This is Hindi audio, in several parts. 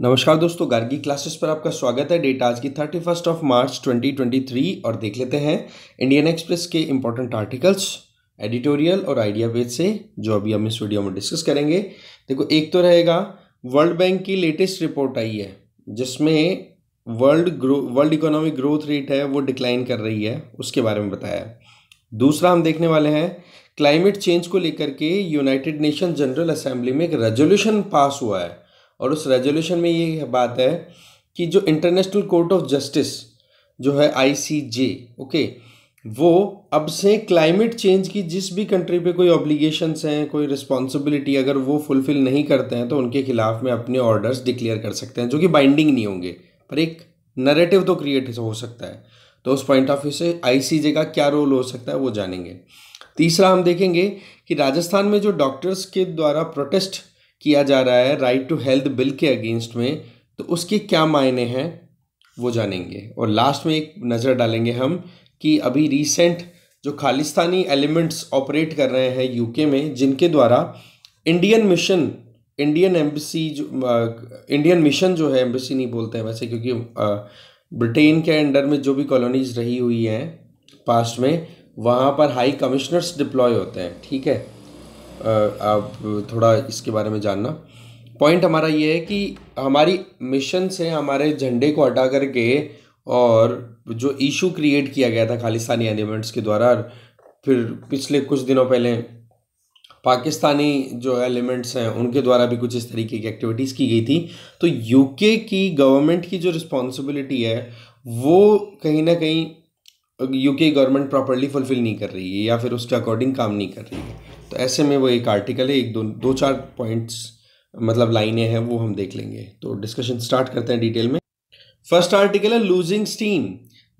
नमस्कार दोस्तों गार्गी क्लासेस पर आपका स्वागत है डेट आज की थर्टी फर्स्ट ऑफ मार्च 2023 और देख लेते हैं इंडियन एक्सप्रेस के इंपॉर्टेंट आर्टिकल्स एडिटोरियल और आइडिया पेज से जो अभी हम इस वीडियो में डिस्कस करेंगे देखो एक तो रहेगा वर्ल्ड बैंक की लेटेस्ट रिपोर्ट आई है जिसमें world grow world economic growth rate है वो डिक्लाइन कर रही है उसके बारे में बताया दूसरा हम देखने वाले हैं क्लाइमेट चेंज को लेकर के यूनाइटेड नेशन जनरल असेंबली में एक रेजोल्यूशन पास हुआ है और उस रेजोल्यूशन में ये बात है कि जो इंटरनेशनल कोर्ट ऑफ जस्टिस जो है आईसीजे ओके वो अब से क्लाइमेट चेंज की जिस भी कंट्री पे कोई ऑब्लिगेशंस हैं कोई रिस्पॉन्सिबिलिटी अगर वो फुलफिल नहीं करते हैं तो उनके खिलाफ में अपने ऑर्डर्स डिक्लेयर कर सकते हैं जो कि बाइंडिंग नहीं होंगे पर एक नरेटिव तो क्रिएट हो सकता है तो उस पॉइंट ऑफ व्यू से आईसीजे का क्या रोल हो सकता है वो जानेंगे तीसरा हम देखेंगे कि राजस्थान में जो डॉक्टर्स के द्वारा प्रोटेस्ट किया जा रहा है राइट टू हेल्थ बिल के अगेंस्ट में तो उसके क्या मायने हैं वो जानेंगे और लास्ट में एक नज़र डालेंगे हम कि अभी रिसेंट जो खालिस्तानी एलिमेंट्स ऑपरेट कर रहे हैं यूके में जिनके द्वारा इंडियन मिशन इंडियन एम्बेसी जो इंडियन मिशन जो है एम्बेसी नहीं बोलते हैं वैसे क्योंकि ब्रिटेन के अंडर में जो भी कॉलोनीज रही हुई हैं पास्ट में वहाँ पर हाई कमिश्नर्स डिप्लॉय होते हैं ठीक है आप थोड़ा इसके बारे में जानना पॉइंट हमारा ये है कि हमारी मिशन से हमारे झंडे को हटा करके और जो इशू क्रिएट किया गया था खालिस्तानी एलिमेंट्स के द्वारा फिर पिछले कुछ दिनों पहले पाकिस्तानी जो एलिमेंट्स हैं उनके द्वारा भी कुछ इस तरीके की एक्टिविटीज़ की गई थी तो यूके की गवर्नमेंट की जो रिस्पॉन्सिबिलिटी है वो कहीं ना कहीं यूके गवर्नमेंट प्रॉपरली फुलफिल नहीं कर रही है या फिर उसके अकॉर्डिंग काम नहीं कर रही है तो ऐसे में वो एक आर्टिकल है एक दो दो चार पॉइंट्स मतलब लाइनें हैं वो हम देख लेंगे तो डिस्कशन स्टार्ट करते हैं डिटेल में फर्स्ट आर्टिकल है लूजिंग स्टीम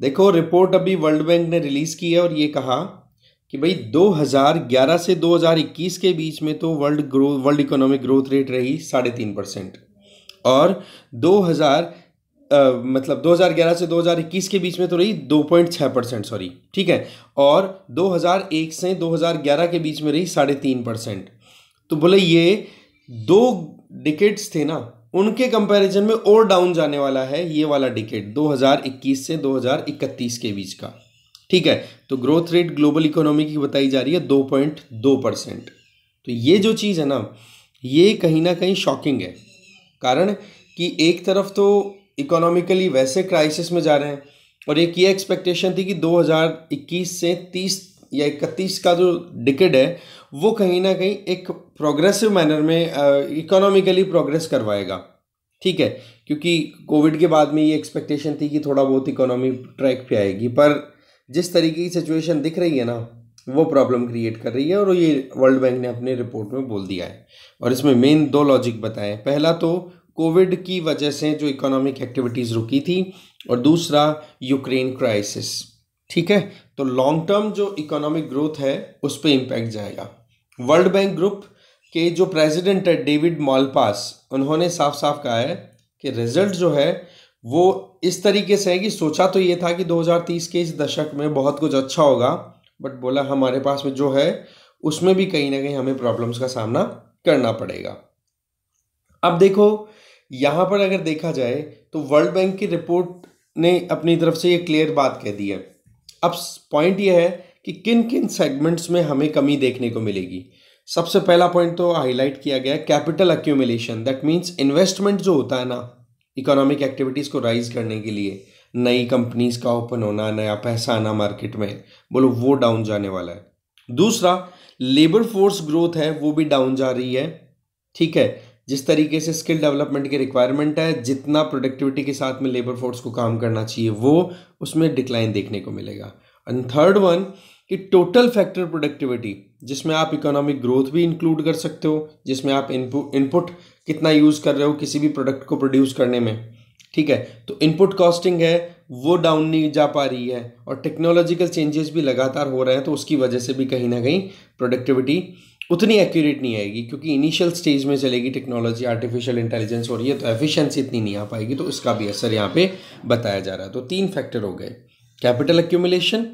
देखो रिपोर्ट अभी वर्ल्ड बैंक ने रिलीज़ की है और ये कहा कि भाई 2011 से 2021 के बीच में तो world grow world economic growth rate रही साढ़े तीन परसेंट और Uh, मतलब 2011 से 2021 के बीच में तो रही 2.6 परसेंट सॉरी ठीक है और 2001 से 2011 के बीच में रही साढ़े तीन परसेंट तो बोले ये दो डिकेट्स थे ना उनके कंपैरिजन में और डाउन जाने वाला है ये वाला डिकेट 2021 से 2031 के बीच का ठीक है तो ग्रोथ रेट ग्लोबल इकोनॉमी की बताई जा रही है 2.2 परसेंट तो ये जो चीज़ है ना ये कहीं ना कहीं शॉकिंग है कारण कि एक तरफ तो इकोनॉमिकली वैसे क्राइसिस में जा रहे हैं और एक ये एक्सपेक्टेशन थी कि 2021 से 30 या इकतीस का जो डिकेड है वो कहीं ना कहीं एक प्रोग्रेसिव मैनर में इकोनॉमिकली प्रोग्रेस करवाएगा ठीक है क्योंकि कोविड के बाद में ये एक्सपेक्टेशन थी कि थोड़ा बहुत इकोनॉमी ट्रैक पे आएगी पर जिस तरीके की सिचुएशन दिख रही है ना वो प्रॉब्लम क्रिएट कर रही है और ये वर्ल्ड बैंक ने अपने रिपोर्ट में बोल दिया है और इसमें मेन दो लॉजिक बताएं पहला तो कोविड की वजह से जो इकोनॉमिक एक्टिविटीज़ रुकी थी और दूसरा यूक्रेन क्राइसिस ठीक है तो लॉन्ग टर्म जो इकोनॉमिक ग्रोथ है उस पर इम्पैक्ट जाएगा वर्ल्ड बैंक ग्रुप के जो प्रेसिडेंट है डेविड मॉलपास उन्होंने साफ साफ कहा है कि रिजल्ट जो है वो इस तरीके से है कि सोचा तो ये था कि 2030 के इस दशक में बहुत कुछ अच्छा होगा बट बोला हमारे पास में जो है उसमें भी कहीं ना कहीं हमें प्रॉब्लम्स का सामना करना पड़ेगा अब देखो यहाँ पर अगर देखा जाए तो वर्ल्ड बैंक की रिपोर्ट ने अपनी तरफ से ये क्लियर बात कह दी है अब पॉइंट ये है कि किन किन सेगमेंट्स में हमें कमी देखने को मिलेगी सबसे पहला पॉइंट तो हाईलाइट किया गया capital accumulation that means investment जो होता है ना इकोनॉमिक एक्टिविटीज़ को राइज करने के लिए नई कंपनीज का ओपन होना नया पैसा आना मार्केट में बोलो वो डाउन जाने वाला है दूसरा लेबर फोर्स ग्रोथ है वो भी डाउन जा रही है ठीक है जिस तरीके से स्किल डेवलपमेंट की रिक्वायरमेंट है जितना प्रोडक्टिविटी के साथ में लेबर फोर्स को काम करना चाहिए वो उसमें डिक्लाइन देखने को मिलेगा एंड थर्ड वन कि टोटल फैक्टर प्रोडक्टिविटी जिसमें आप इकोनॉमिक ग्रोथ भी इंक्लूड कर सकते हो जिसमें आप इनपुट कितना यूज़ कर रहे हो किसी भी प्रोडक्ट को प्रोड्यूस करने में ठीक है तो इनपुट कॉस्टिंग है वो डाउन नहीं जा पा रही है और टेक्नोलॉजिकल चेंजेस भी लगातार हो रहे हैं तो उसकी वजह से भी कहीं ना कहीं प्रोडक्टिविटी उतनी एक्यूरेट नहीं आएगी क्योंकि इनिशियल स्टेज में चलेगी टेक्नोलॉजी आर्टिफिशियल इंटेलिजेंस और ये तो एफिशिएंसी इतनी नहीं आ पाएगी तो इसका भी असर यहाँ पे बताया जा रहा है तो तीन फैक्टर हो गए कैपिटल एक्यूमुलेशन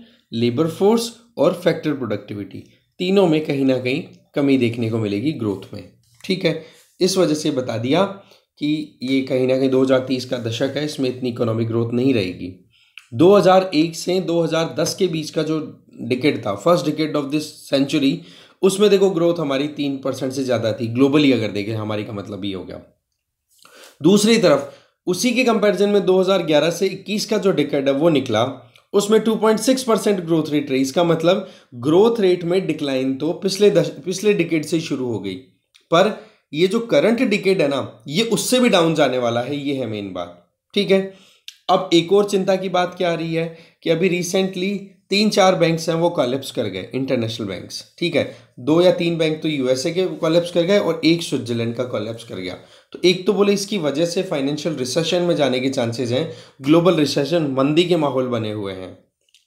लेबर फोर्स और फैक्टर प्रोडक्टिविटी तीनों में कहीं ना कहीं कमी देखने को मिलेगी ग्रोथ में ठीक है इस वजह से बता दिया कि ये कहीं ना कहीं दो का दशक है इसमें इतनी इकोनॉमिक ग्रोथ नहीं रहेगी 2001 से 2010 के बीच का जो डिकेट था first decade of this century उसमें देखो ग्रोथ हमारी तीन परसेंट से ज़्यादा थी ग्लोबली अगर देखें हमारी का मतलब ये हो गया दूसरी तरफ उसी के कंपैरिजन में 2011 से 21 का जो डिकेड है वो निकला उसमें 2.6 परसेंट ग्रोथ रेट रही इसका मतलब ग्रोथ रेट में डिक्लाइन तो पिछले दश पिछले डिकेड से शुरू हो गई पर ये जो करंट डिकेड है ना ये उससे भी डाउन जाने वाला है ये है मेन बात ठीक है अब एक और चिंता की बात क्या आ रही है कि अभी रिसेंटली तीन चार बैंक्स हैं वो कॉलेप्स कर गए इंटरनेशनल बैंक्स ठीक है दो या तीन बैंक तो यूएसए के कॉलेप्स कर गए और एक स्विट्जरलैंड का कॉलेप्स कर गया तो एक तो बोले इसकी वजह से फाइनेंशियल रिसेशन में जाने के चांसेस हैं ग्लोबल रिसेशन मंदी के माहौल बने हुए हैं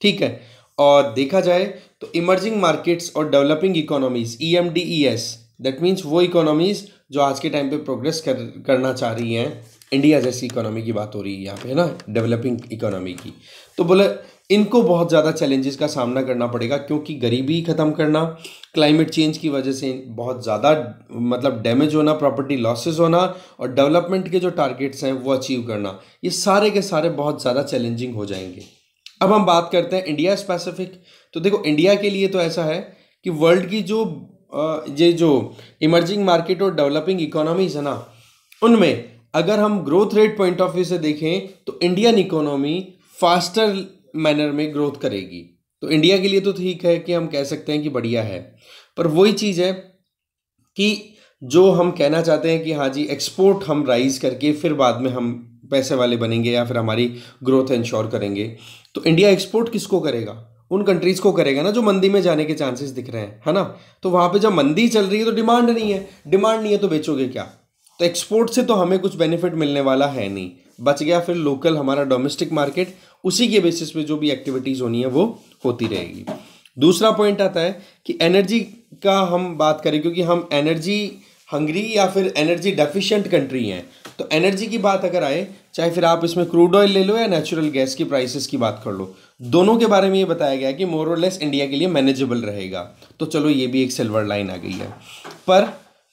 ठीक है और देखा जाए तो इमर्जिंग मार्केट्स और developing economies E M D E S that means वो इकोनॉमीज जो आज के टाइम पे प्रोग्रेस कर करना चाह रही हैं इंडिया जैसी इकोनॉमी की बात हो रही है यहाँ पे है ना डेवलपिंग इकोनॉमी की तो बोले इनको बहुत ज़्यादा चैलेंजेस का सामना करना पड़ेगा क्योंकि गरीबी ख़त्म करना क्लाइमेट चेंज की वजह से बहुत ज़्यादा मतलब डैमेज होना प्रॉपर्टी लॉसेस होना और डेवलपमेंट के जो टारगेट्स हैं वो अचीव करना ये सारे के सारे बहुत ज़्यादा चैलेंजिंग हो जाएंगे अब हम बात करते हैं इंडिया स्पेसिफिक तो देखो इंडिया के लिए तो ऐसा है कि वर्ल्ड की जो ये जो इमर्जिंग मार्केट और डेवलपिंग इकोनॉमीज है ना उनमें अगर हम growth rate point of view से देखें तो इंडियन इकोनॉमी फास्टर मैनर में ग्रोथ करेगी तो इंडिया के लिए तो ठीक है कि हम कह सकते हैं कि बढ़िया है पर वही चीज़ है कि जो हम कहना चाहते हैं कि हाँ जी एक्सपोर्ट हम राइज करके फिर बाद में हम पैसे वाले बनेंगे या फिर हमारी ग्रोथ इंश्योर करेंगे तो इंडिया एक्सपोर्ट किसको करेगा उन कंट्रीज़ को करेगा ना जो मंदी में जाने के चांसेस दिख रहे हैं है ना तो वहाँ पे जब मंदी चल रही है तो डिमांड नहीं है डिमांड नहीं है तो बेचोगे क्या तो एक्सपोर्ट से तो हमें कुछ बेनिफिट मिलने वाला है नहीं बच गया फिर लोकल हमारा डोमेस्टिक मार्केट उसी के बेसिस पे जो भी एक्टिविटीज़ होनी है वो होती रहेगी दूसरा पॉइंट आता है कि एनर्जी का हम बात करें क्योंकि हम एनर्जी हंगरी या फिर एनर्जी डेफिशिएंट कंट्री हैं तो एनर्जी की बात अगर आए चाहे फिर आप इसमें क्रूड ऑयल ले लो या नेचुरल गैस की प्राइसेस की बात कर लो दोनों के बारे में ये बताया गया है कि मोर और लेस इंडिया के लिए मैनेजेबल रहेगा तो चलो ये भी एक सिल्वर लाइन आ गई है पर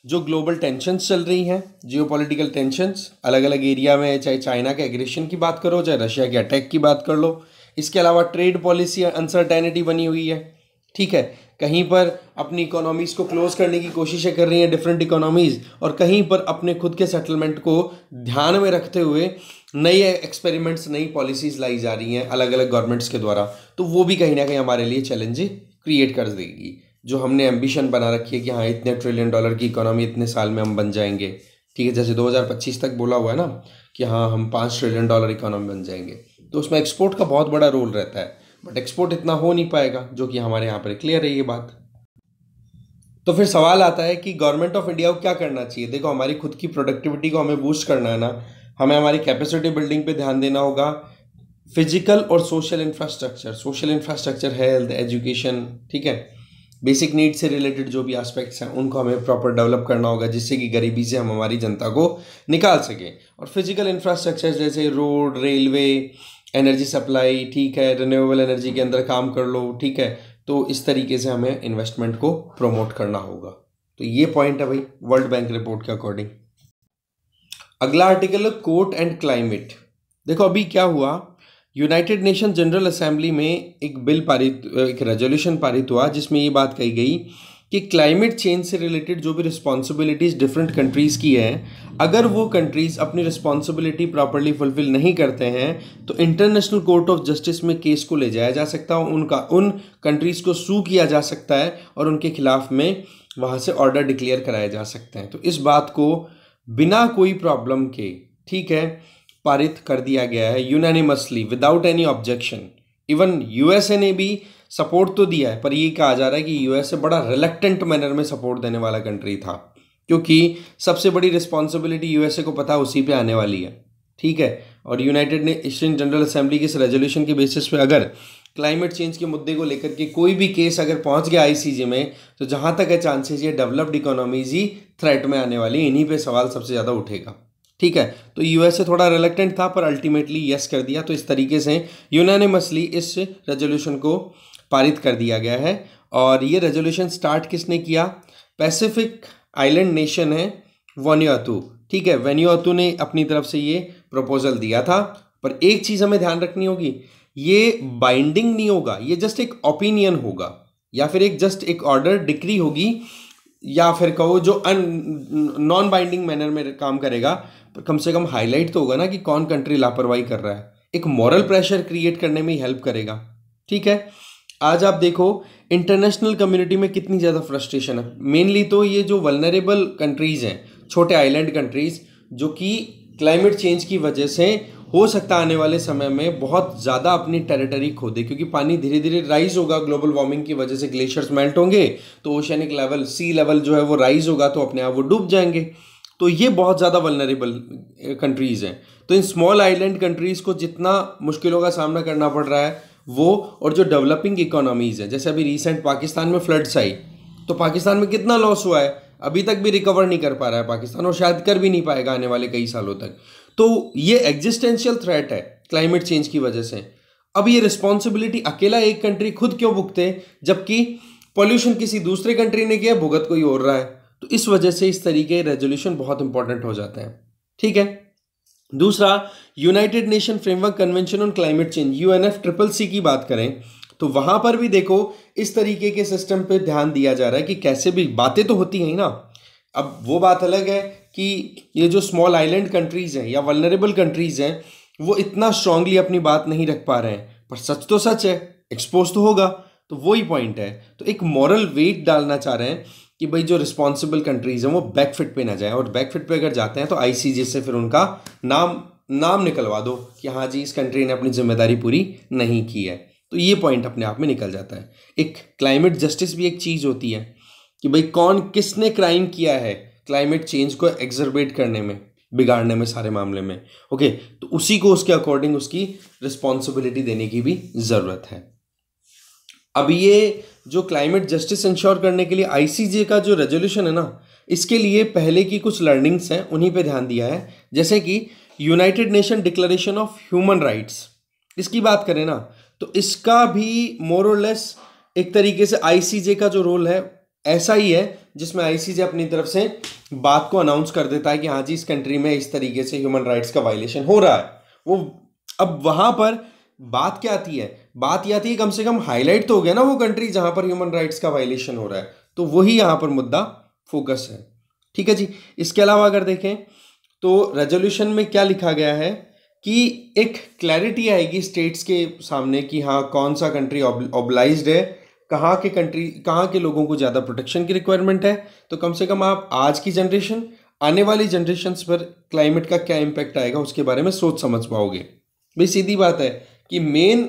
जो ग्लोबल टेंशंस चल रही हैं पोलिटिकल टेंशनस अलग अलग एरिया में चाहे चाइना के एग्रेशन की बात करो चाहे रशिया के अटैक की बात कर लो इसके अलावा ट्रेड पॉलिसी अनसर्टेनिटी बनी हुई है ठीक है कहीं पर अपनी इकोनॉमीज़ को क्लोज करने की कोशिशें कर रही हैं डिफरेंट इकोनॉमीज़ और कहीं पर अपने खुद के सेटलमेंट को ध्यान में रखते हुए नए एक्सपेरिमेंट्स नई पॉलिसीज़ लाई जा रही हैं अलग अलग गवर्नमेंट्स के द्वारा तो वो भी कहीं ना कहीं हमारे लिए चैलेंज क्रिएट कर देगी जो हमने एम्बिशन बना रखी है कि हाँ इतने ट्रिलियन डॉलर की इकोनॉमी इतने साल में हम बन जाएंगे ठीक है जैसे 2025 तक बोला हुआ है ना कि हाँ हम पाँच ट्रिलियन डॉलर इकोनॉमी बन जाएंगे तो उसमें एक्सपोर्ट का बहुत बड़ा रोल रहता है बट एक्सपोर्ट इतना हो नहीं पाएगा जो कि हमारे यहाँ पर क्लियर है ये बात तो फिर सवाल आता है कि गवर्नमेंट ऑफ इंडिया को क्या करना चाहिए देखो हमारी खुद की प्रोडक्टिविटी को हमें बूस्ट करना है ना हमें हमारी कैपेसिटी बिल्डिंग पे ध्यान देना होगा फिजिकल और social infrastructure social infrastructure health education ठीक है बेसिक नीड से रिलेटेड जो भी एस्पेक्ट्स हैं उनको हमें प्रॉपर डेवलप करना होगा जिससे कि गरीबी से हम हमारी जनता को निकाल सकें और फिजिकल इंफ्रास्ट्रक्चर जैसे रोड रेलवे एनर्जी सप्लाई ठीक है रिन्यूएबल एनर्जी के अंदर काम कर लो ठीक है तो इस तरीके से हमें इन्वेस्टमेंट को प्रमोट करना होगा तो ये पॉइंट है भाई वर्ल्ड बैंक रिपोर्ट के अकॉर्डिंग अगला आर्टिकल है कोर्ट एंड क्लाइमेट देखो अभी क्या हुआ यूनाइटेड नेशन जनरल असेंबली में एक बिल पारित एक रेजोल्यूशन पारित हुआ जिसमें ये बात कही गई कि क्लाइमेट चेंज से रिलेटेड जो भी रिस्पॉन्सिबिलिटीज़ डिफरेंट कंट्रीज़ की है अगर वो कंट्रीज़ अपनी रिस्पॉन्सिबिलिटी प्रॉपरली फुलफिल नहीं करते हैं तो इंटरनेशनल कोर्ट ऑफ जस्टिस में केस को ले जाया जा सकता है उनका उन कंट्रीज़ को सू किया जा सकता है और उनके खिलाफ में वहाँ से ऑर्डर डिक्लेयर कराए जा सकते हैं तो इस बात को बिना कोई प्रॉब्लम के ठीक है पारित कर दिया गया है unanimously without any objection even USA ने भी सपोर्ट तो दिया है पर ये कहा जा रहा है कि यूएसए बड़ा रिलेक्टेंट मैनर में सपोर्ट देने वाला कंट्री था क्योंकि सबसे बड़ी रिस्पॉन्सिबिलिटी यूएसए को पता उसी पे आने वाली है ठीक है और यूनाइटेड नेशन जनरल असेंबली के इस रेजोल्यूशन के बेसिस पे अगर क्लाइमेट चेंज के मुद्दे को लेकर के कोई भी केस अगर पहुंच गया आईसीजे में तो जहां तक है चांसेस ये डेवलप्ड इकोनॉमीज ही थ्रेट में आने वाली इन्हीं पे सवाल सबसे ज़्यादा उठेगा ठीक है तो यूएसए थोड़ा रिलेक्टेंट था पर अल्टीमेटली यस कर दिया तो इस तरीके से यूनानिमसली इस रेजोल्यूशन को पारित कर दिया गया है और ये रेजोल्यूशन स्टार्ट किसने किया पैसिफिक आइलैंड नेशन है वन्योतु ठीक है वेन्योतु ने अपनी तरफ से ये प्रपोजल दिया था पर एक चीज़ हमें ध्यान रखनी होगी ये बाइंडिंग नहीं होगा ये जस्ट एक ओपिनियन होगा या फिर एक जस्ट एक ऑर्डर डिक्री होगी या फिर कहो जो अन नॉन बाइंडिंग मैनर में काम करेगा पर कम से कम हाईलाइट तो होगा ना कि कौन कंट्री लापरवाही कर रहा है एक मॉरल प्रेशर क्रिएट करने में हेल्प करेगा ठीक है आज आप देखो इंटरनेशनल कम्युनिटी में कितनी ज़्यादा फ्रस्ट्रेशन है मेनली तो ये जो वलनरेबल कंट्रीज़ हैं छोटे आइलैंड कंट्रीज़ जो कि क्लाइमेट चेंज की वजह से हो सकता है आने वाले समय में बहुत ज़्यादा अपनी टेरिटरी खो दे क्योंकि पानी धीरे धीरे राइज होगा ग्लोबल वार्मिंग की वजह से ग्लेशियर्स मेल्ट होंगे तो ओशनिक लेवल सी लेवल जो है वो राइज होगा तो अपने आप वो डूब जाएंगे तो ये बहुत ज़्यादा वलनरेबल कंट्रीज़ हैं तो इन स्मॉल आइलैंड कंट्रीज़ को जितना मुश्किलों का सामना करना पड़ रहा है वो और जो डेवलपिंग इकोनॉमीज़ हैं जैसे अभी रिसेंट पाकिस्तान में फ्लड्स आई तो पाकिस्तान में कितना लॉस हुआ है अभी तक भी रिकवर नहीं कर पा रहा है पाकिस्तान और शायद कर भी नहीं पाएगा आने वाले कई सालों तक तो ये एग्जिस्टेंशियल थ्रेट है क्लाइमेट चेंज की वजह से अब ये रिस्पॉन्सिबिलिटी अकेला एक कंट्री खुद क्यों भुगते जबकि पॉल्यूशन किसी दूसरे कंट्री ने किया भुगत कोई और रहा है तो इस वजह से इस तरीके रेजोल्यूशन बहुत इंपॉर्टेंट हो जाते हैं ठीक है दूसरा United Nation Framework Convention on Climate Change U N F triple C की बात करें तो वहां पर भी देखो इस तरीके के सिस्टम पे ध्यान दिया जा रहा है कि कैसे भी बातें तो होती हैं ना अब वो बात अलग है कि ये जो स्मॉल आइलैंड कंट्रीज़ हैं या वलनरेबल कंट्रीज़ हैं वो इतना स्ट्रांगली अपनी बात नहीं रख पा रहे हैं पर सच तो सच है एक्सपोज तो होगा तो वही पॉइंट है तो एक मॉरल वेट डालना चाह रहे हैं कि भाई जो रिस्पॉन्सिबल कंट्रीज़ हैं वो बैकफिट पे ना जाएं और बैकफिट पे अगर जाते हैं तो आई से फिर उनका नाम नाम निकलवा दो कि हाँ जी इस कंट्री ने अपनी जिम्मेदारी पूरी नहीं की है तो ये पॉइंट अपने आप में निकल जाता है एक क्लाइमेट जस्टिस भी एक चीज़ होती है कि भाई कौन किसने क्राइम किया है क्लाइमेट चेंज को एग्जर्बेट करने में बिगाड़ने में सारे मामले में ओके तो उसी को उसके अकॉर्डिंग उसकी रिस्पॉन्सिबिलिटी देने की भी ज़रूरत है अब ये जो क्लाइमेट जस्टिस इंश्योर करने के लिए आईसीजे का जो रेजोल्यूशन है ना इसके लिए पहले की कुछ लर्निंग्स हैं उन्हीं पे ध्यान दिया है जैसे कि United Nation Declaration of Human Rights इसकी बात करें ना तो इसका भी मोरलेस एक तरीके से आईसीजे का जो रोल है ऐसा ही है जिसमें आईसीजे अपनी तरफ से बात को अनाउंस कर देता है कि हाँ जी इस कंट्री में इस तरीके से ह्यूमन राइट्स का वायलेशन हो रहा है वो अब वहाँ पर बात क्या आती है बात यह आती है कम से कम हाईलाइट तो हो गया ना वो कंट्री जहाँ पर ह्यूमन राइट्स का वायलेशन हो रहा है तो वही यहाँ पर मुद्दा फोकस है ठीक है जी इसके अलावा अगर देखें तो रेजोल्यूशन में क्या लिखा गया है कि एक क्लैरिटी आएगी स्टेट्स के सामने कि हाँ कौन सा कंट्री ऑबलाइज है कहाँ के कंट्री कहाँ के लोगों को ज़्यादा प्रोटेक्शन की रिक्वायरमेंट है तो कम से कम आप आज की जनरेशन आने वाली जनरेशन्स पर क्लाइमेट का क्या इम्पैक्ट आएगा उसके बारे में सोच समझ पाओगे भाई सीधी बात है कि मेन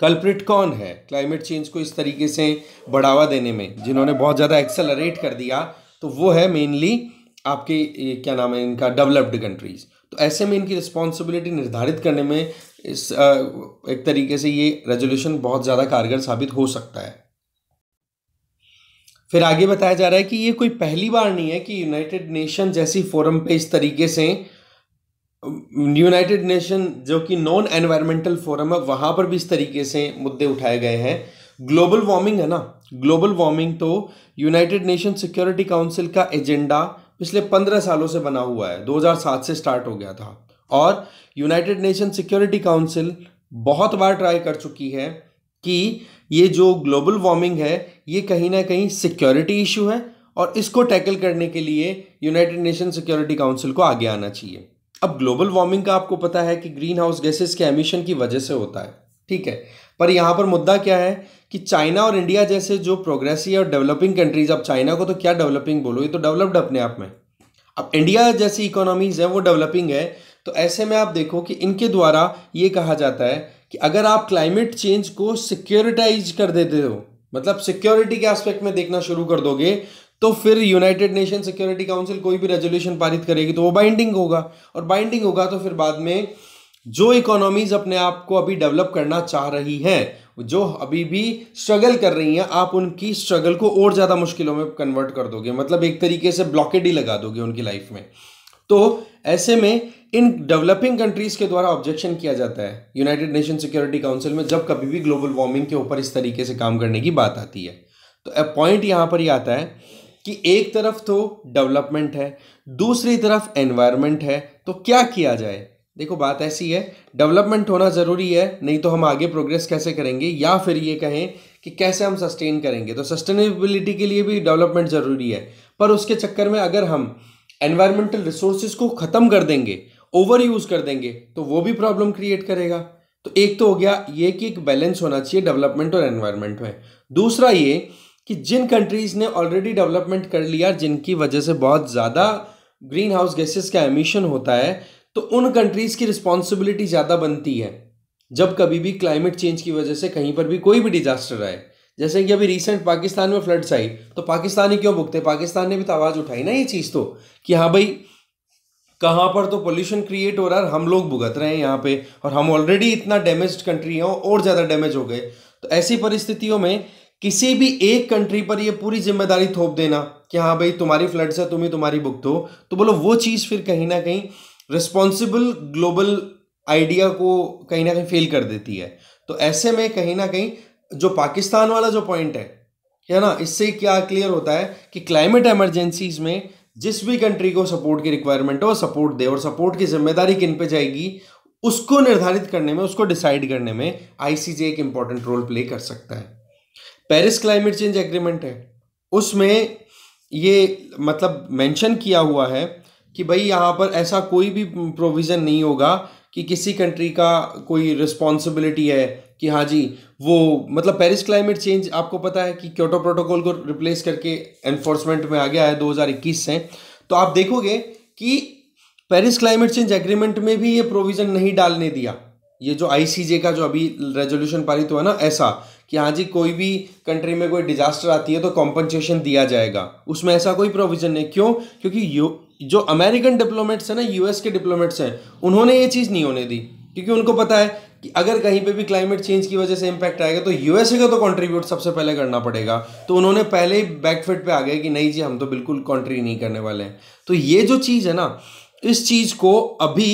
कल्प्रिट कौन है क्लाइमेट चेंज को इस तरीके से बढ़ावा देने में जिन्होंने बहुत ज़्यादा एक्सेलरेट कर दिया तो वो है मेनली आपके क्या नाम है इनका डेवलप्ड कंट्रीज़ तो ऐसे में इनकी रिस्पॉन्सिबिलिटी निर्धारित करने में इस एक तरीके से ये रेजोल्यूशन बहुत ज़्यादा कारगर साबित हो सकता है फिर आगे बताया जा रहा है कि ये कोई पहली बार नहीं है कि यूनाइटेड नेशन जैसी फोरम पे इस तरीके से यूनाइटेड नेशन जो कि नॉन एनवायरमेंटल फोरम है वहाँ पर भी इस तरीके से मुद्दे उठाए गए हैं ग्लोबल वार्मिंग है ना ग्लोबल वार्मिंग तो यूनाइटेड नेशन सिक्योरिटी काउंसिल का एजेंडा पिछले पंद्रह सालों से बना हुआ है दो से स्टार्ट हो गया था और यूनाइटेड नेशन सिक्योरिटी काउंसिल बहुत बार ट्राई कर चुकी है कि ये जो ग्लोबल वार्मिंग है ये कहीं ना कहीं सिक्योरिटी इशू है और इसको टैकल करने के लिए यूनाइटेड नेशन सिक्योरिटी काउंसिल को आगे आना चाहिए अब ग्लोबल वार्मिंग का आपको पता है कि ग्रीन हाउस गैसेस के एमिशन की वजह से होता है ठीक है पर यहाँ पर मुद्दा क्या है कि चाइना और इंडिया जैसे जो प्रोग्रेसिव और डेवलपिंग कंट्रीज अब चाइना को तो क्या डेवलपिंग बोलो ये तो डेवलप्ड अपने आप में अब इंडिया जैसी इकोनॉमीज है वो डेवलपिंग है तो ऐसे में आप देखो कि इनके द्वारा ये कहा जाता है कि अगर आप क्लाइमेट चेंज को सिक्योरिटाइज कर देते हो मतलब सिक्योरिटी के एस्पेक्ट में देखना शुरू कर दोगे तो फिर यूनाइटेड नेशन सिक्योरिटी काउंसिल कोई भी रेजोल्यूशन पारित करेगी तो वो बाइंडिंग होगा और बाइंडिंग होगा तो फिर बाद में जो इकोनॉमीज अपने आप को अभी डेवलप करना चाह रही हैं जो अभी भी स्ट्रगल कर रही हैं आप उनकी स्ट्रगल को और ज़्यादा मुश्किलों में कन्वर्ट कर दोगे मतलब एक तरीके से ब्लॉकेट ही लगा दोगे उनकी लाइफ में तो ऐसे में इन डेवलपिंग कंट्रीज के द्वारा ऑब्जेक्शन किया जाता है यूनाइटेड नेशन सिक्योरिटी काउंसिल में जब कभी भी ग्लोबल वार्मिंग के ऊपर इस तरीके से काम करने की बात आती है तो पॉइंट यहाँ पर ही आता है कि एक तरफ तो डेवलपमेंट है दूसरी तरफ एनवायरमेंट है तो क्या किया जाए देखो बात ऐसी है डेवलपमेंट होना ज़रूरी है नहीं तो हम आगे प्रोग्रेस कैसे करेंगे या फिर ये कहें कि कैसे हम सस्टेन करेंगे तो सस्टेनेबिलिटी के लिए भी डेवलपमेंट ज़रूरी है पर उसके चक्कर में अगर हम एनवायरमेंटल रिसोर्सेज को ख़त्म कर देंगे ओवर यूज कर देंगे तो वो भी प्रॉब्लम क्रिएट करेगा तो एक तो हो गया ये कि एक बैलेंस होना चाहिए डेवलपमेंट और एनवायरमेंट में दूसरा ये कि जिन कंट्रीज ने ऑलरेडी डेवलपमेंट कर लिया जिनकी वजह से बहुत ज़्यादा ग्रीन हाउस गैसेस का एमिशन होता है तो उन कंट्रीज की रिस्पॉन्सिबिलिटी ज़्यादा बनती है जब कभी भी क्लाइमेट चेंज की वजह से कहीं पर भी कोई भी डिजास्टर आए जैसे कि अभी रिसेंट पाकिस्तान में फ्लड्स आई तो पाकिस्तानी क्यों भुगते पाकिस्तान ने भी तो आवाज़ उठाई ना ये चीज़ तो कि हाँ भाई कहाँ पर तो पोल्यूशन क्रिएट हो रहा है हम लोग भुगत रहे हैं यहाँ पे और हम ऑलरेडी इतना डैमेज कंट्री हैं और ज़्यादा डैमेज हो गए तो ऐसी परिस्थितियों में किसी भी एक कंट्री पर ये पूरी जिम्मेदारी थोप देना कि हाँ भाई तुम्हारी फ्लड से तुम्हें तुम्हारी बुक दो तो बोलो वो चीज़ फिर कहीं ना कहीं रिस्पॉन्सिबल ग्लोबल आइडिया को कहीं ना कहीं फेल कर देती है तो ऐसे में कहीं ना कहीं जो पाकिस्तान वाला जो पॉइंट है है ना इससे क्या क्लियर होता है कि क्लाइमेट एमरजेंसीज में जिस भी कंट्री को सपोर्ट की रिक्वायरमेंट हो सपोर्ट दे और सपोर्ट की जिम्मेदारी किन पे जाएगी उसको निर्धारित करने में उसको डिसाइड करने में आईसीजे एक इंपॉर्टेंट रोल प्ले कर सकता है पेरिस क्लाइमेट चेंज एग्रीमेंट है उसमें ये मतलब मेंशन किया हुआ है कि भाई यहाँ पर ऐसा कोई भी प्रोविज़न नहीं होगा कि किसी कंट्री का कोई रिस्पॉन्सिबिलिटी है कि हाँ जी वो मतलब पेरिस क्लाइमेट चेंज आपको पता है कि क्योटो प्रोटोकॉल को रिप्लेस करके एनफोर्समेंट में आ गया है 2021 से तो आप देखोगे कि पेरिस क्लाइमेट चेंज एग्रीमेंट में भी ये प्रोविज़न नहीं डालने दिया ये जो आईसीजे का जो अभी रेजोल्यूशन पारित हुआ ना ऐसा कि हाँ जी कोई भी कंट्री में कोई डिजास्टर आती है तो कॉम्पनसेशन दिया जाएगा उसमें ऐसा कोई प्रोविज़न नहीं क्यों क्योंकि जो अमेरिकन डिप्लोमेट्स हैं ना यूएस के डिप्लोमेट्स हैं उन्होंने ये चीज़ नहीं होने दी क्योंकि उनको पता है कि अगर कहीं पे भी क्लाइमेट चेंज की वजह से इम्पैक्ट आएगा तो यूएसए का तो कंट्रीब्यूट सबसे पहले करना पड़ेगा तो उन्होंने पहले ही बैकफिट पे आ गए कि नहीं जी हम तो बिल्कुल कंट्री नहीं करने वाले हैं तो ये जो चीज़ है ना इस चीज़ को अभी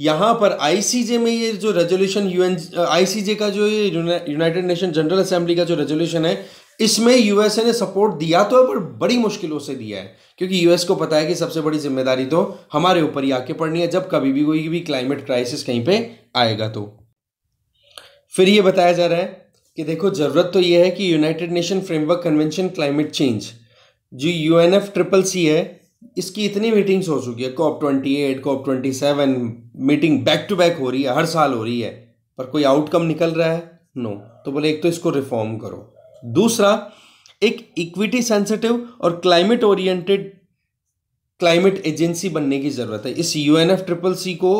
यहाँ पर आईसीजे में ये जो रेजोल्यूशन यू आईसीजे का जो ये यूनाइटेड नेशन जनरल असेंबली का जो रेजोल्यूशन है इसमें यूएसए ने सपोर्ट दिया तो है पर बड़ी मुश्किलों से दिया है क्योंकि यूएस को पता है कि सबसे बड़ी जिम्मेदारी तो हमारे ऊपर ही आके पड़नी है जब कभी भी कोई भी क्लाइमेट क्राइसिस कहीं पे आएगा तो फिर ये बताया जा रहा है कि देखो ज़रूरत तो ये है कि United Nation Framework Convention Climate Change जो U N F triple C है इसकी इतनी मीटिंग्स हो चुकी है COP twenty eight COP twenty seven meeting back to back हो रही है हर साल हो रही है पर कोई आउटकम निकल रहा है नो no. तो बोले एक तो इसको रिफॉर्म करो दूसरा एक इक्विटी सेंसिटिव और क्लाइमेट ओरिएंटेड क्लाइमेट एजेंसी बनने की ज़रूरत है इस यू ट्रिपल सी को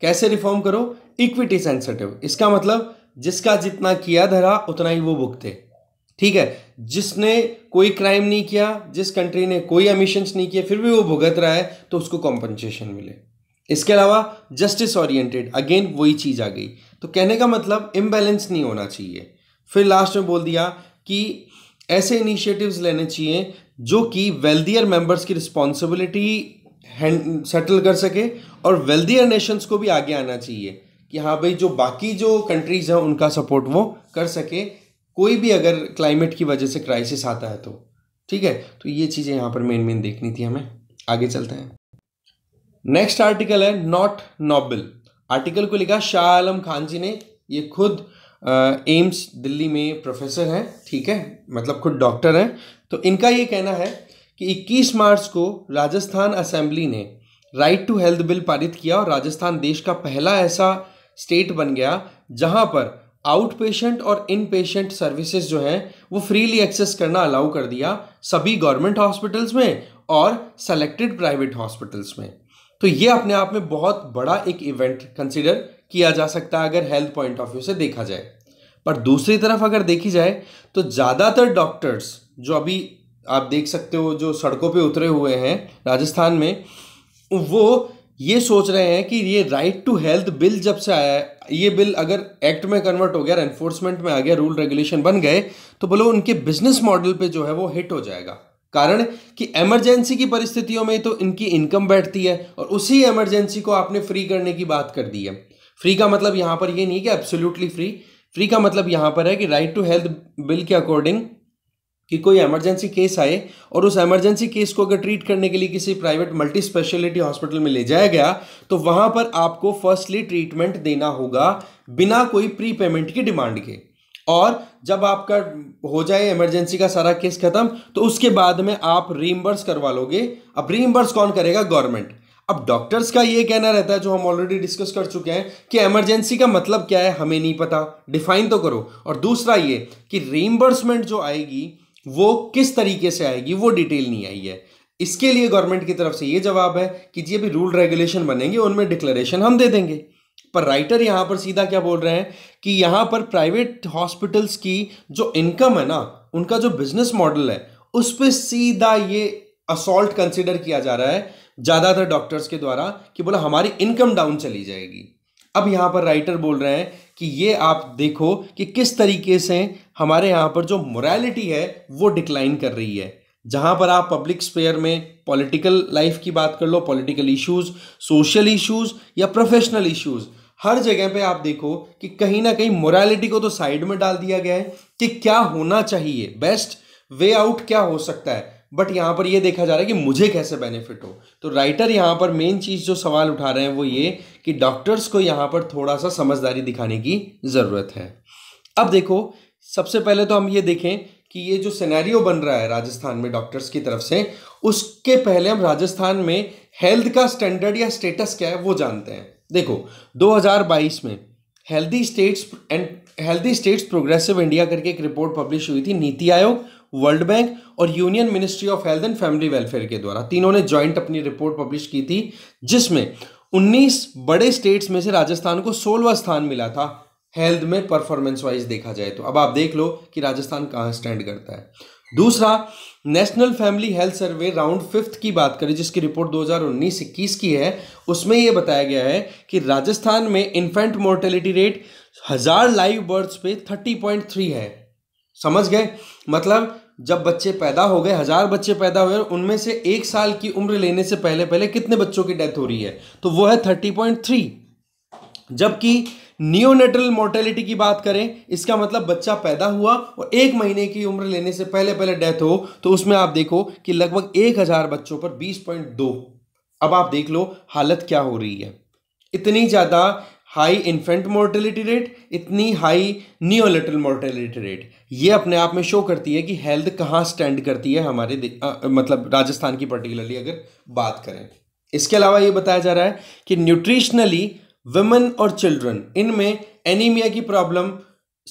कैसे रिफॉर्म करो इक्विटी सेंसिटिव इसका मतलब जिसका जितना किया धरा उतना ही वो भुगते ठीक है जिसने कोई क्राइम नहीं किया जिस कंट्री ने कोई एमिशंस नहीं किए फिर भी वो भुगत रहा है तो उसको कॉम्पनसेशन मिले इसके अलावा जस्टिस ओरिएंटेड अगेन वही चीज़ आ गई तो कहने का मतलब इम्बैलेंस नहीं होना चाहिए फिर लास्ट में बोल दिया कि ऐसे इनिशिएटिव्स लेने चाहिए जो कि वेल्दियर मेंबर्स की रिस्पॉन्सिबिलिटी सेटल कर सके और वेल्दियर नेशंस को भी आगे आना चाहिए कि हाँ भाई जो बाकी जो कंट्रीज़ हैं उनका सपोर्ट वो कर सके कोई भी अगर क्लाइमेट की वजह से क्राइसिस आता है तो ठीक है तो ये चीज़ें यहाँ पर मेन मेन देखनी थी हमें आगे चलते हैं नेक्स्ट आर्टिकल है नॉट नॉबल आर्टिकल को लिखा शाह आलम खान जी ने ये खुद एम्स दिल्ली में प्रोफेसर हैं ठीक है मतलब खुद डॉक्टर हैं तो इनका ये कहना है कि 21 मार्च को राजस्थान असेंबली ने राइट टू हेल्थ बिल पारित किया और राजस्थान देश का पहला ऐसा स्टेट बन गया जहां पर आउट पेशेंट और इन पेशेंट सर्विसेज जो हैं वो फ्रीली एक्सेस करना अलाउ कर दिया सभी गवर्नमेंट हॉस्पिटल्स में और सेलेक्टेड प्राइवेट हॉस्पिटल्स में तो ये अपने आप में बहुत बड़ा एक इवेंट कंसिडर किया जा सकता है अगर हेल्थ पॉइंट ऑफ व्यू से देखा जाए पर दूसरी तरफ अगर देखी जाए तो ज़्यादातर डॉक्टर्स जो अभी आप देख सकते हो जो सड़कों पे उतरे हुए हैं राजस्थान में वो ये सोच रहे हैं कि ये राइट टू हेल्थ बिल जब से आया है ये बिल अगर एक्ट में कन्वर्ट हो गया एनफोर्समेंट में आ गया रूल रेगुलेशन बन गए तो बोलो उनके बिजनेस मॉडल पे जो है वो हिट हो जाएगा कारण कि एमरजेंसी की परिस्थितियों में तो इनकी इनकम बैठती है और उसी एमरजेंसी को आपने फ्री करने की बात कर दी है फ्री का मतलब यहाँ पर ये नहीं कि एब्सोल्यूटली फ्री फ्री का मतलब यहाँ पर है कि राइट टू हेल्थ बिल के अकॉर्डिंग कि कोई इमरजेंसी केस आए और उस इमरजेंसी केस को अगर ट्रीट करने के लिए किसी प्राइवेट मल्टी स्पेशलिटी हॉस्पिटल में ले जाया गया तो वहां पर आपको फर्स्टली ट्रीटमेंट देना होगा बिना कोई प्री पेमेंट की डिमांड के और जब आपका हो जाए इमरजेंसी का सारा केस खत्म तो उसके बाद में आप रीइंबर्स करवा लोगे अब रीइंबर्स कौन करेगा गवर्नमेंट अब डॉक्टर्स का ये कहना रहता है जो हम ऑलरेडी डिस्कस कर चुके हैं कि इमरजेंसी का मतलब क्या है हमें नहीं पता डिफाइन तो करो और दूसरा ये कि रीइंबर्समेंट जो आएगी वो किस तरीके से आएगी वो डिटेल नहीं आई है इसके लिए गवर्नमेंट की तरफ से ये जवाब है कि जी अभी रूल रेगुलेशन बनेंगे उनमें डिक्लेरेशन हम दे देंगे पर राइटर यहाँ पर सीधा क्या बोल रहे हैं कि यहाँ पर प्राइवेट हॉस्पिटल्स की जो इनकम है ना उनका जो बिजनेस मॉडल है उस पर सीधा ये असॉल्ट कंसिडर किया जा रहा है ज़्यादातर डॉक्टर्स के द्वारा कि बोला हमारी इनकम डाउन चली जाएगी अब यहाँ पर राइटर बोल रहे हैं कि ये आप देखो कि किस तरीके से हमारे यहाँ पर जो मोरालिटी है वो डिक्लाइन कर रही है जहाँ पर आप पब्लिक स्पेयर में पॉलिटिकल लाइफ की बात कर लो पॉलिटिकल इश्यूज सोशल इश्यूज या प्रोफेशनल इश्यूज हर जगह पे आप देखो कि कहीं ना कहीं मोरालिटी को तो साइड में डाल दिया गया है कि क्या होना चाहिए बेस्ट वे आउट क्या हो सकता है बट यहाँ पर ये देखा जा रहा है कि मुझे कैसे बेनिफिट हो तो राइटर यहाँ पर मेन चीज़ जो सवाल उठा रहे हैं वो ये कि डॉक्टर्स को यहाँ पर थोड़ा सा समझदारी दिखाने की ज़रूरत है अब देखो सबसे पहले तो हम ये देखें कि ये जो सिनेरियो बन रहा है राजस्थान में डॉक्टर्स की तरफ से उसके पहले हम राजस्थान में हेल्थ का स्टैंडर्ड या स्टेटस क्या है वो जानते हैं देखो 2022 में healthy states and healthy states progressive India करके एक रिपोर्ट पब्लिश हुई थी नीति आयोग वर्ल्ड बैंक और Union Ministry of Health and Family Welfare के द्वारा तीनों ने ज्वाइंट अपनी रिपोर्ट पब्लिश की थी जिसमें 19 बड़े स्टेट्स में से राजस्थान को सोलवा स्थान मिला था हेल्थ में परफॉर्मेंस वाइज देखा जाए तो अब आप देख लो कि राजस्थान कहाँ स्टैंड करता है दूसरा National Family Health Survey round fifth की बात करें जिसकी रिपोर्ट 2019-21 की है उसमें यह बताया गया है कि राजस्थान में इन्फेंट मोर्टेलिटी रेट हज़ार लाइव बर्थ्स पे 30.3 है समझ गए मतलब जब बच्चे पैदा हो गए हज़ार बच्चे पैदा हुए उनमें से एक साल की उम्र लेने से पहले पहले कितने बच्चों की डेथ हो रही है तो वो है थर्टी पॉइंट थ्री जबकि नियोनेटल मोर्टेलिटी की बात करें इसका मतलब बच्चा पैदा हुआ और एक महीने की उम्र लेने से पहले पहले डेथ हो तो उसमें आप देखो कि लगभग एक हज़ार बच्चों पर बीस पॉइंट दो अब आप देख लो हालत क्या हो रही है इतनी ज़्यादा हाई इन्फेंट मोर्टेलिटी रेट इतनी हाई नियोनेटल मोर्टेलिटी रेट ये अपने आप में शो करती है कि हेल्थ कहाँ स्टैंड करती है हमारे आ, मतलब राजस्थान की पर्टिकुलरली अगर बात करें इसके अलावा ये बताया जा रहा है कि न्यूट्रिशनली वुमेन और चिल्ड्रन इनमें एनीमिया की प्रॉब्लम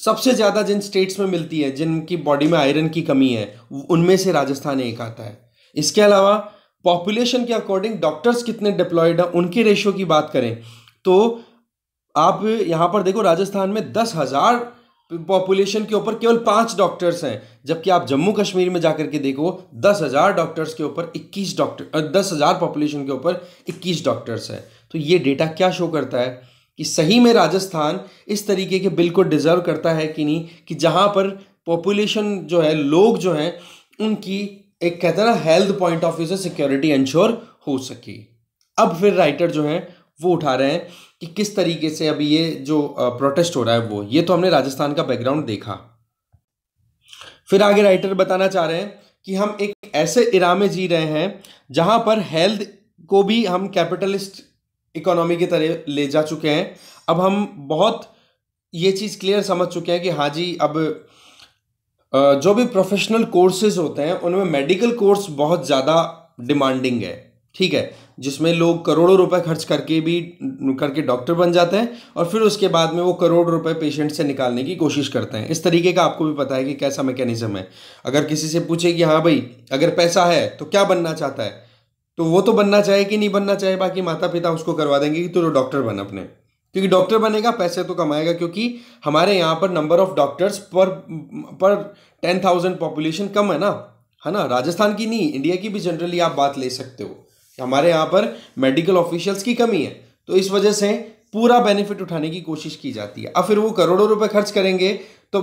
सबसे ज़्यादा जिन स्टेट्स में मिलती है जिनकी बॉडी में आयरन की कमी है उनमें से राजस्थान एक आता है इसके अलावा पॉपुलेशन के अकॉर्डिंग डॉक्टर्स कितने डिप्लॉयड हैं उनके रेशियो की बात करें तो आप यहाँ पर देखो राजस्थान में दस हज़ार पॉपुलेशन के ऊपर केवल पांच डॉक्टर्स हैं जबकि आप जम्मू कश्मीर में जाकर के देखो दस हज़ार डॉक्टर्स के ऊपर इक्कीस डॉक्टर दस हज़ार पॉपुलेशन के ऊपर इक्कीस डॉक्टर्स हैं तो ये डेटा क्या शो करता है कि सही में राजस्थान इस तरीके के बिल को डिज़र्व करता है कि नहीं कि जहाँ पर पॉपुलेशन जो है लोग जो हैं उनकी एक कहते हैं ना हेल्थ पॉइंट ऑफ व्यू से सिक्योरिटी इंश्योर हो सके अब फिर राइटर जो हैं वो उठा रहे हैं कि किस तरीके से अभी ये जो प्रोटेस्ट हो रहा है वो ये तो हमने राजस्थान का बैकग्राउंड देखा फिर आगे राइटर बताना चाह रहे हैं कि हम एक ऐसे इरा में जी रहे हैं जहां पर हेल्थ को भी हम कैपिटलिस्ट इकोनॉमी की तरह ले जा चुके हैं अब हम बहुत ये चीज़ क्लियर समझ चुके हैं कि हाँ जी अब जो भी प्रोफेशनल कोर्सेज होते हैं उनमें मेडिकल कोर्स बहुत ज़्यादा डिमांडिंग है ठीक है जिसमें लोग करोड़ों रुपए खर्च करके भी करके डॉक्टर बन जाते हैं और फिर उसके बाद में वो करोड़ रुपए पेशेंट से निकालने की कोशिश करते हैं इस तरीके का आपको भी पता है कि कैसा मैकेनिज़्म है अगर किसी से पूछे कि हाँ भाई अगर पैसा है तो क्या बनना चाहता है तो वो तो बनना चाहे कि नहीं बनना चाहे बाकी माता पिता उसको करवा देंगे कि तो डॉक्टर बन अपने क्योंकि डॉक्टर बनेगा पैसे तो कमाएगा क्योंकि हमारे यहाँ पर नंबर ऑफ डॉक्टर्स पर पर टेन थाउजेंड पॉपुलेशन कम है ना है ना राजस्थान की नहीं इंडिया की भी जनरली आप बात ले सकते हो हमारे यहाँ पर मेडिकल ऑफिशियल्स की कमी है तो इस वजह से पूरा बेनिफिट उठाने की कोशिश की जाती है अब फिर वो करोड़ों रुपए खर्च करेंगे तो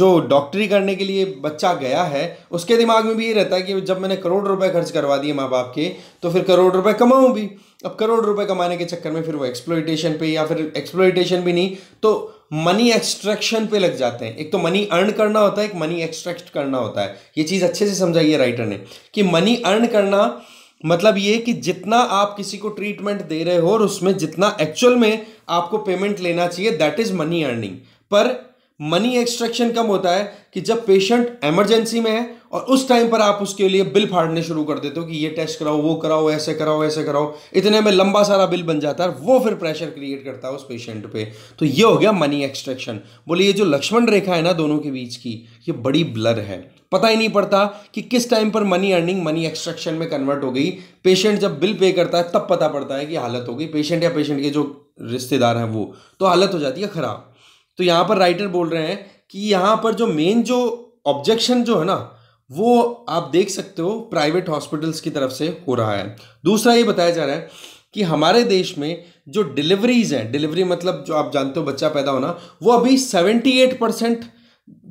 जो डॉक्टरी करने के लिए बच्चा गया है उसके दिमाग में भी ये रहता है कि जब मैंने करोड़ रुपए खर्च करवा दिए माँ बाप के तो फिर करोड़ रुपए कमाऊँ भी अब करोड़ रुपए कमाने के चक्कर में फिर वो एक्सप्लोइटेशन पे या फिर एक्सप्लोइटेशन भी नहीं तो मनी एक्सट्रैक्शन पे लग जाते हैं एक तो मनी अर्न करना होता है एक मनी एक्सट्रैक्ट करना होता है ये चीज़ अच्छे से समझाइए राइटर ने कि मनी अर्न करना मतलब ये कि जितना आप किसी को ट्रीटमेंट दे रहे हो और उसमें जितना एक्चुअल में आपको पेमेंट लेना चाहिए दैट इज मनी अर्निंग पर मनी एक्सट्रैक्शन कम होता है कि जब पेशेंट इमरजेंसी में है और उस टाइम पर आप उसके लिए बिल फाड़ने शुरू कर देते हो कि ये टेस्ट कराओ वो कराओ ऐसे कराओ ऐसे कराओ इतने में लंबा सारा बिल बन जाता है वो फिर प्रेशर क्रिएट करता है उस पेशेंट पे तो ये हो गया मनी एक्सट्रैक्शन बोले ये जो लक्ष्मण रेखा है ना दोनों के बीच की ये बड़ी ब्लर है पता ही नहीं पड़ता कि किस टाइम पर मनी अर्निंग मनी एक्सट्रैक्शन में कन्वर्ट हो गई पेशेंट जब बिल पे करता है तब पता पड़ता है कि हालत हो गई पेशेंट या पेशेंट के जो रिश्तेदार हैं वो तो हालत हो जाती है ख़राब तो यहाँ पर राइटर बोल रहे हैं कि यहाँ पर जो मेन जो ऑब्जेक्शन जो है ना वो आप देख सकते हो प्राइवेट हॉस्पिटल्स की तरफ से हो रहा है दूसरा ये बताया जा रहा है कि हमारे देश में जो डिलीवरीज हैं डिलीवरी मतलब जो आप जानते हो बच्चा पैदा होना वो अभी 78 परसेंट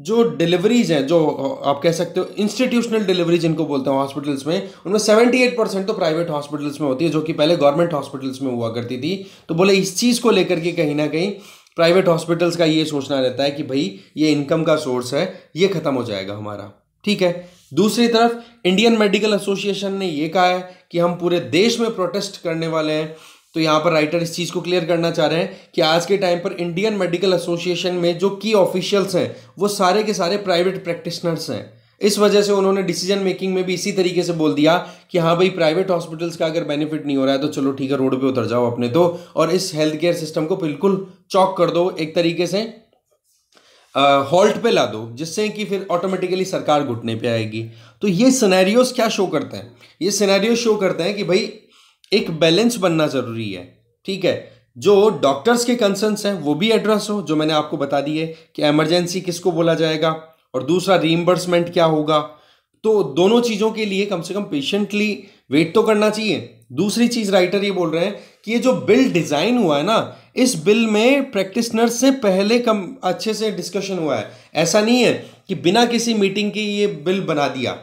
जो डिलीवरीज हैं जो आप कह सकते हो इंस्टीट्यूशनल डिलीवरी जिनको बोलते हैं हॉस्पिटल्स में उनमें 78 परसेंट तो प्राइवेट हॉस्पिटल्स में होती है जो कि पहले गवर्नमेंट हॉस्पिटल्स में हुआ करती थी तो बोले इस चीज़ को लेकर के कहीं ना कहीं प्राइवेट हॉस्पिटल्स का ये सोचना रहता है कि भाई ये इनकम का सोर्स है ये ख़त्म हो जाएगा हमारा ठीक है दूसरी तरफ इंडियन मेडिकल एसोसिएशन ने यह कहा है कि हम पूरे देश में प्रोटेस्ट करने वाले हैं तो यहां पर राइटर इस चीज़ को क्लियर करना चाह रहे हैं कि आज के टाइम पर इंडियन मेडिकल एसोसिएशन में जो की ऑफिशियल्स हैं वो सारे के सारे प्राइवेट प्रैक्टिशनर्स हैं इस वजह से उन्होंने डिसीजन मेकिंग में भी इसी तरीके से बोल दिया कि हाँ भाई प्राइवेट हॉस्पिटल्स का अगर बेनिफिट नहीं हो रहा है तो चलो ठीक है रोड पे उतर जाओ अपने तो और इस हेल्थ केयर सिस्टम को बिल्कुल चौक कर दो एक तरीके से हॉल्ट पे ला दो जिससे कि फिर ऑटोमेटिकली सरकार घुटने पे आएगी तो ये सिनेरियोस क्या शो करते हैं ये सिनेरियो शो करते हैं कि भाई एक बैलेंस बनना ज़रूरी है ठीक है जो डॉक्टर्स के कंसर्न्स हैं वो भी एड्रेस हो जो मैंने आपको बता दिए कि एमरजेंसी किसको बोला जाएगा और दूसरा रीइम्बर्समेंट क्या होगा तो दोनों चीज़ों के लिए कम से कम पेशेंटली वेट तो करना चाहिए दूसरी चीज़ राइटर ये बोल रहे हैं कि ये जो बिल डिज़ाइन हुआ है ना इस बिल में प्रैक्टिसनर से पहले कम अच्छे से डिस्कशन हुआ है ऐसा नहीं है कि बिना किसी मीटिंग के ये बिल बना दिया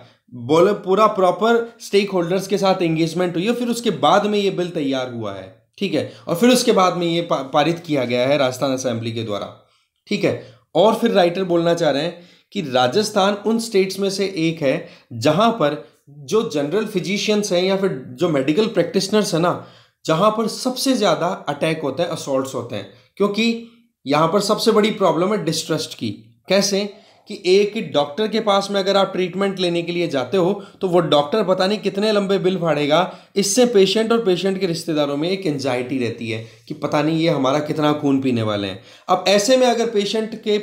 बोले पूरा प्रॉपर स्टेक होल्डर्स के साथ एंगेजमेंट हुई है फिर उसके बाद में ये बिल तैयार हुआ है ठीक है और फिर उसके बाद में ये पारित किया गया है राजस्थान असेंबली के द्वारा ठीक है और फिर राइटर बोलना चाह रहे हैं कि राजस्थान उन स्टेट्स में से एक है जहां पर जो जनरल फिजिशियंस हैं या फिर जो मेडिकल प्रैक्टिशनर्स हैं ना जहां पर सबसे ज्यादा अटैक होता है असोल्ट होते हैं क्योंकि यहां पर सबसे बड़ी प्रॉब्लम है डिस्ट्रस्ट की कैसे कि एक डॉक्टर के पास में अगर आप ट्रीटमेंट लेने के लिए जाते हो तो वो डॉक्टर पता नहीं कितने लंबे बिल फाड़ेगा इससे पेशेंट और पेशेंट के रिश्तेदारों में एक एंजाइटी रहती है कि पता नहीं ये हमारा कितना खून पीने वाले हैं अब ऐसे में अगर पेशेंट के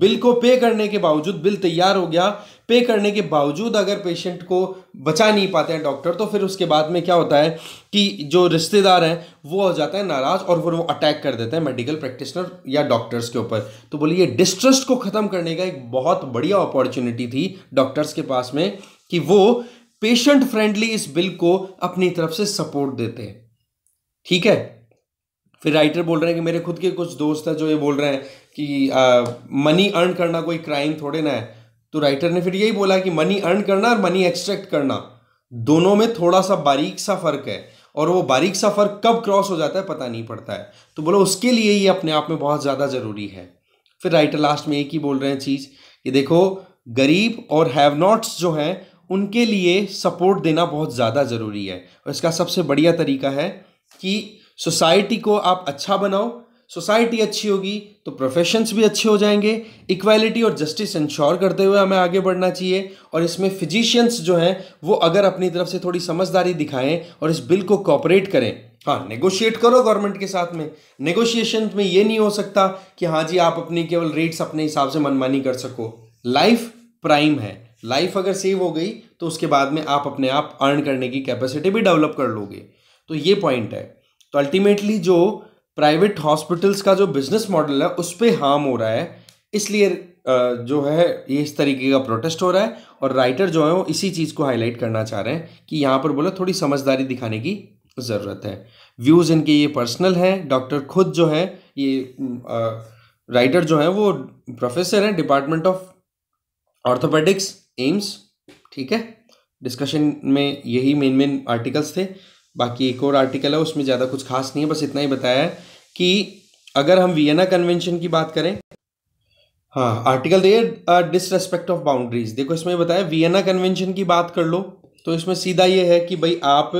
बिल को पे करने के बावजूद बिल तैयार हो गया पे करने के बावजूद अगर पेशेंट को बचा नहीं पाते हैं डॉक्टर तो फिर उसके बाद में क्या होता है कि जो रिश्तेदार हैं वो हो जाते हैं नाराज़ और फिर वो अटैक कर देते हैं मेडिकल प्रैक्टिशनर या डॉक्टर्स के ऊपर तो बोलिए डिस्ट्रस्ट को ख़त्म करने का एक बहुत बढ़िया अपॉर्चुनिटी थी डॉक्टर्स के पास में कि वो पेशेंट फ्रेंडली इस बिल को अपनी तरफ से सपोर्ट देते हैं ठीक है फिर राइटर बोल रहे हैं कि मेरे खुद के कुछ दोस्त हैं जो ये बोल रहे हैं कि मनी अर्न करना कोई क्राइम थोड़े ना है तो राइटर ने फिर यही बोला कि मनी अर्न करना और मनी एक्सट्रैक्ट करना दोनों में थोड़ा सा बारीक सा फर्क है और वो बारीक सा फर्क कब क्रॉस हो जाता है पता नहीं पड़ता है तो बोलो उसके लिए ही अपने आप में बहुत ज़्यादा ज़रूरी है फिर राइटर लास्ट में एक ही बोल रहे हैं चीज़ कि देखो गरीब और हैव नॉट्स जो हैं उनके लिए सपोर्ट देना बहुत ज़्यादा ज़रूरी है और इसका सबसे बढ़िया तरीका है कि सोसाइटी को आप अच्छा बनाओ सोसाइटी अच्छी होगी तो प्रोफेशंस भी अच्छे हो जाएंगे इक्वालिटी और जस्टिस इंश्योर करते हुए हमें आगे बढ़ना चाहिए और इसमें फिजिशियंस जो हैं वो अगर अपनी तरफ से थोड़ी समझदारी दिखाएं और इस बिल को कॉपरेट करें हाँ नेगोशिएट करो गवर्नमेंट के साथ में नेगोशिएशन में ये नहीं हो सकता कि हाँ जी आप अपनी केवल रेट्स अपने हिसाब से मनमानी कर सको लाइफ प्राइम है लाइफ अगर सेव हो गई तो उसके बाद में आप अपने आप अर्न करने की कैपेसिटी भी डेवलप कर लोगे तो ये पॉइंट है तो अल्टीमेटली जो प्राइवेट हॉस्पिटल्स का जो बिजनेस मॉडल है उस पर हार्म हो रहा है इसलिए जो है ये इस तरीके का प्रोटेस्ट हो रहा है और राइटर जो है वो इसी चीज़ को हाईलाइट करना चाह रहे हैं कि यहाँ पर बोला थोड़ी समझदारी दिखाने की ज़रूरत है व्यूज़ इनके ये पर्सनल हैं डॉक्टर खुद जो है ये राइटर जो है वो प्रोफेसर हैं डिपार्टमेंट ऑफ ऑर्थोपेडिक्स एम्स ठीक है डिस्कशन में यही मेन मेन आर्टिकल्स थे बाकी एक और आर्टिकल है उसमें ज़्यादा कुछ खास नहीं है बस इतना ही बताया है कि अगर हम वियना कन्वेंशन की बात करें हाँ article their disrespect of boundaries देखो इसमें बताया वियना कन्वेंशन की बात कर लो तो इसमें सीधा ये है कि भाई आप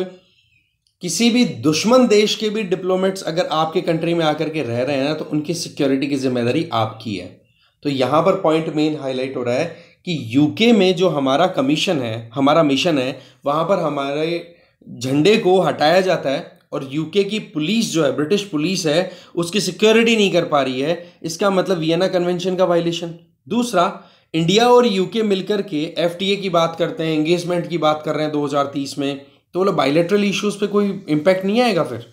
किसी भी दुश्मन देश के भी डिप्लोमेट्स अगर आपके कंट्री में आकर के रह रहे हैं ना तो उनकी सिक्योरिटी की जिम्मेदारी आपकी है तो यहाँ पर पॉइंट मेन हाईलाइट हो रहा है कि यूके में जो हमारा कमीशन है हमारा मिशन है वहाँ पर हमारे झंडे को हटाया जाता है और यूके की पुलिस जो है ब्रिटिश पुलिस है उसकी सिक्योरिटी नहीं कर पा रही है इसका मतलब वियना कन्वेंशन का वायलेशन दूसरा इंडिया और यूके मिलकर के एफटीए की बात करते हैं एंगेजमेंट की बात कर रहे हैं 2030 में तो बोले बाइलेटरल इश्यूज पे कोई इम्पैक्ट नहीं आएगा फिर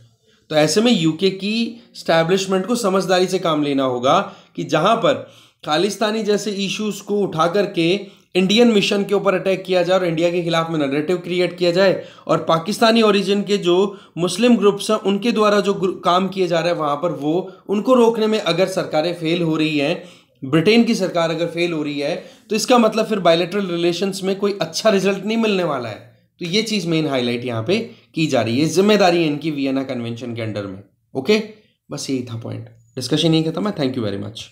तो ऐसे में यूके की स्टैब्लिशमेंट को समझदारी से काम लेना होगा कि जहाँ पर खालिस्तानी जैसे इश्यूज को उठा करके इंडियन मिशन के ऊपर अटैक किया जाए और इंडिया के खिलाफ में नरेटिव क्रिएट किया जाए और पाकिस्तानी ओरिजिन के जो मुस्लिम ग्रुप्स हैं उनके द्वारा जो काम किए जा रहे हैं वहाँ पर वो उनको रोकने में अगर सरकारें फेल हो रही हैं ब्रिटेन की सरकार अगर फेल हो रही है तो इसका मतलब फिर बायोलेटरल रिलेशंस में कोई अच्छा रिजल्ट नहीं मिलने वाला है तो ये चीज़ मेन हाईलाइट यहाँ पे की जा रही है जिम्मेदारी है इनकी वियना कन्वेंशन के अंडर में ओके बस यही था पॉइंट डिस्कशन यही खत्म मैं थैंक यू वेरी मच